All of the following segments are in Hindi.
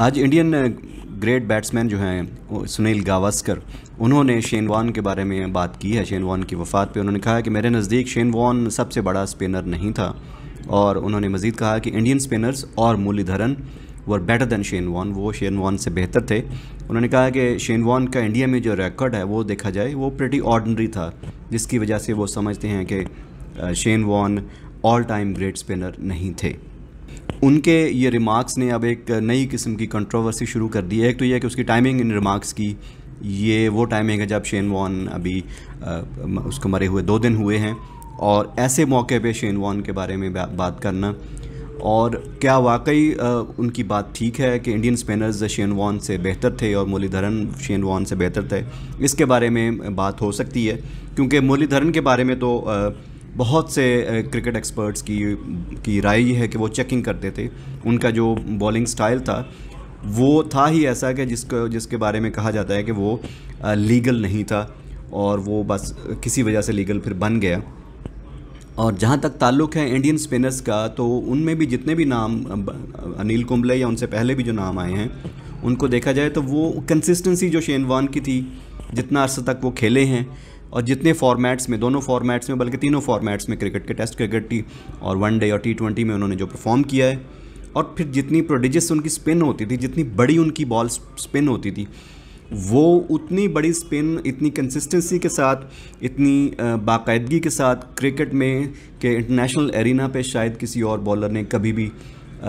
आज इंडियन ग्रेट बैट्समैन जो हैं सुनील गावस्कर उन्होंने शेनवान के बारे में बात की है शेनवान की वफ़ात पे उन्होंने कहा कि मेरे नज़दीक शेनवान सबसे बड़ा स्पिनर नहीं था और उन्होंने मज़ीद कहा कि इंडियन स्पिनर्स और Muralidharan were better than Shane Warne वो शेनवान से बेहतर थे उन्होंने कहा कि शेनवान का इंडिया में जो रिकॉर्ड है वो देखा जाए वो प्रटी ऑर्डनरी था जिसकी वजह से वो समझते हैं कि Shane Warne all time great spinner नहीं थे उनके ये रिमार्क्स ने अब एक नई किस्म की कंट्रोवर्सी शुरू कर दी है एक तो यह है कि उसकी टाइमिंग इन रिमार्क्स की ये वो टाइमिंग है जब शेन वॉन अभी आ, उसको मरे हुए दो दिन हुए हैं और ऐसे मौके पे शेन वॉन के बारे में बा, बात करना और क्या वाकई आ, उनकी बात ठीक है कि इंडियन स्पिनर्स शेन वॉन से बेहतर थे और मुरलीधरन शेन वॉन से बेहतर थे इसके बारे में बात हो सकती है क्योंकि मुरलीधरन के बारे में तो आ, बहुत से क्रिकेट एक्सपर्ट्स की की राय ये है कि वो चेकिंग करते थे उनका जो बॉलिंग स्टाइल था वो था ही ऐसा कि जिसको जिसके बारे में कहा जाता है कि वो लीगल नहीं था और वो बस किसी वजह से लीगल फिर बन गया और जहाँ तक ताल्लुक़ है इंडियन स्पिनर्स का तो उनमें भी जितने भी नाम अनिल कुंबले या उनसे पहले भी जो नाम आए हैं उनको देखा जाए तो वो कंसिस्टेंसी जो शेनवान की थी जितना अरसा तक वो खेले हैं और जितने फॉर्मेट्स में दोनों फॉर्मेट्स में बल्कि तीनों फॉर्मेट्स में क्रिकेट के टेस्ट क्रिकेट टी और वन डे और टी ट्वेंटी में उन्होंने जो परफॉर्म किया है और फिर जितनी प्रोडिजस उनकी स्पिन होती थी जितनी बड़ी उनकी बॉल स्पिन होती थी वो उतनी बड़ी स्पिन इतनी कंसिस्टेंसी के साथ इतनी बाकायदगी के साथ क्रिकेट में के इंटरनेशनल एरिना पे शायद किसी और बॉलर ने कभी भी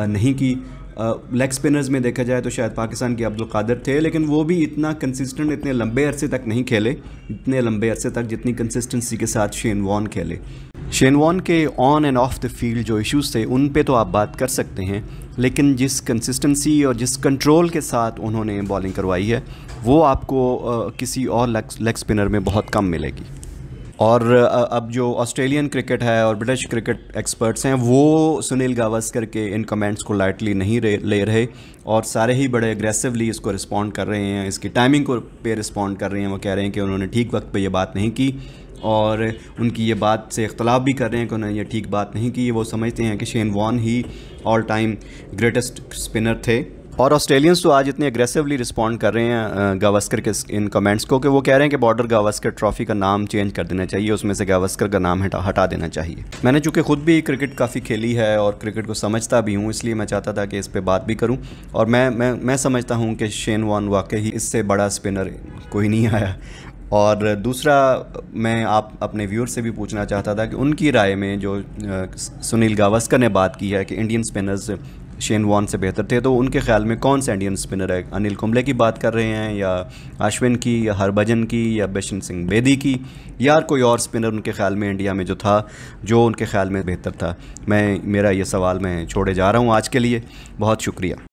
नहीं की लेग स्पिनर्स में देखा जाए तो शायद पाकिस्तान के अब्दुल कादर थे लेकिन वो भी इतना कंसिस्टेंट इतने लंबे अरसे तक नहीं खेले इतने लंबे अरसे तक जितनी कंसिस्टेंसी के साथ शेन वॉन खेले शेन वॉन के on and off the field जो इश्यूज थे उन पे तो आप बात कर सकते हैं लेकिन जिस कंसिस्टेंसी और जिस कंट्रोल के साथ उन्होंने बॉलिंग करवाई है वो आपको किसी और लेग स्पिनर में बहुत कम मिलेगी और अब जो ऑस्ट्रेलियन क्रिकेट है और ब्रिटिश क्रिकेट एक्सपर्ट्स हैं वो सुनील गावस्कर के इन कमेंट्स को लाइटली नहीं ले रहे और सारे ही बड़े एग्रेसिवली इसको रिस्पॉन्ड कर रहे हैं इसकी टाइमिंग को पे रिस्पॉन्ड कर रहे हैं वो कह रहे हैं कि उन्होंने ठीक वक्त पे ये बात नहीं की और उनकी ये बात से इख्तलाफ भी कर रहे हैं कि उन्होंने ये ठीक बात नहीं की वो समझते हैं कि शेन वॉन ही ऑल टाइम ग्रेटेस्ट स्पिनर थे और ऑस्ट्रेलियंस तो आज इतने अग्रेसिवली रिस्पॉन्ड कर रहे हैं गावस्कर के इन कमेंट्स को कि वो कह रहे हैं कि बॉर्डर गावस्कर ट्रॉफी का नाम चेंज कर देना चाहिए उसमें से गावस्कर का नाम हटा हटा देना चाहिए मैंने चूँकि खुद भी क्रिकेट काफ़ी खेली है और क्रिकेट को समझता भी हूँ इसलिए मैं चाहता था कि इस पर बात भी करूँ और मैं मैं मैं समझता हूँ कि शेन वॉन वाकई इससे बड़ा स्पिनर कोई नहीं आया और दूसरा मैं आप अपने व्यूअर से भी पूछना चाहता था कि उनकी राय में जो सुनील गावस्कर ने बात की है कि इंडियन स्पिनर्स शेन वॉन से बेहतर थे तो उनके ख्याल में कौन सा इंडियन स्पिनर है अनिल कुंबले की बात कर रहे हैं या अश्विन की या हरभजन की या बिशन सिंह बेदी की या कोई और स्पिनर उनके ख्याल में इंडिया में जो था जो उनके ख्याल में बेहतर था मैं मेरा ये सवाल मैं छोड़े जा रहा हूँ आज के लिए बहुत शुक्रिया